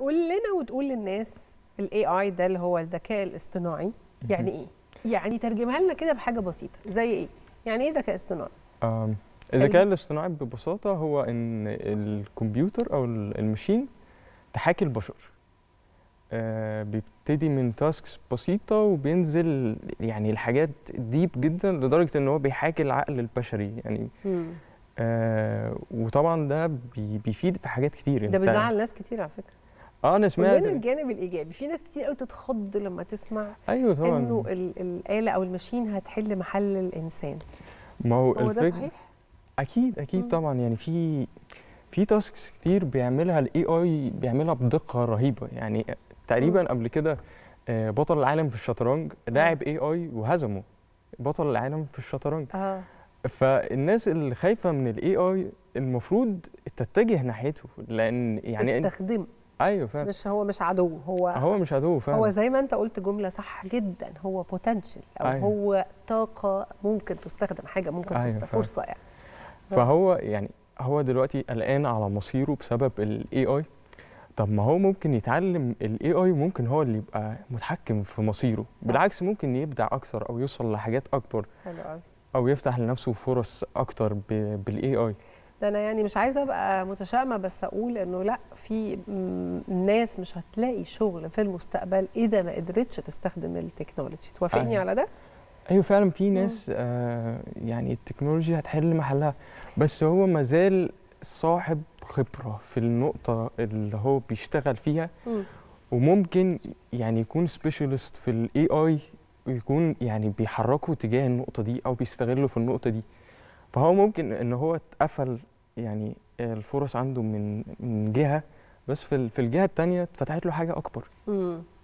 قول لنا وتقول للناس الاي اي ده اللي هو الذكاء الاصطناعي يعني ايه؟ يعني ترجمها لنا كده بحاجه بسيطه زي ايه؟ يعني ايه ذكاء اصطناعي؟ الذكاء الاصطناعي ببساطه هو ان الكمبيوتر او المشين تحاكي البشر آه بيبتدي من تاسكس بسيطه وبينزل يعني الحاجات ديب جدا لدرجه ان هو بيحاكي العقل البشري يعني آه وطبعا ده بيفيد في حاجات كتير ده بيزعل ناس كتير على فكره اه انا سمعت الجانب الايجابي في ناس كتير قوي تتخض لما تسمع ايوه طبعا انه الاله او المشين هتحل محل الانسان ما هو, هو ده صحيح اكيد اكيد مم. طبعا يعني في في تاسكس كتير بيعملها الاي اي بيعملها بدقه رهيبه يعني تقريبا مم. قبل كده آه، بطل العالم في الشطرنج لاعب اي آه. اي وهزمه بطل العالم في الشطرنج اه فالناس اللي خايفه من الاي اي المفروض تتجه ناحيته لان يعني تستخدمه ايوه فعلا مش هو مش عدو هو هو مش عدو فعلا هو زي ما انت قلت جمله صح جدا هو بوتنشال او أيوة. هو طاقه ممكن تستخدم حاجه ممكن أيوة تستخدم فرصه يعني فهو يعني هو دلوقتي قلقان على مصيره بسبب الاي اي طب ما هو ممكن يتعلم الاي اي ممكن هو اللي يبقى متحكم في مصيره بالعكس ممكن يبدع اكثر او يوصل لحاجات اكبر حلو قوي او يفتح لنفسه فرص اكتر بالاي اي ده انا يعني مش عايزه ابقى متشائمه بس اقول انه لا في ناس مش هتلاقي شغل في المستقبل اذا إيه ما قدرتش تستخدم التكنولوجي توافقني على ده ايوه فعلا في ناس آه يعني التكنولوجي هتحل محلها بس هو ما زال صاحب خبره في النقطه اللي هو بيشتغل فيها م. وممكن يعني يكون سبيشالست في الاي اي ويكون يعني بيحركه تجاه النقطه دي او بيستغله في النقطه دي فهو ممكن ان هو اتقفل يعني الفرص عنده من من جهه بس في الجهه الثانيه اتفتحت له حاجه اكبر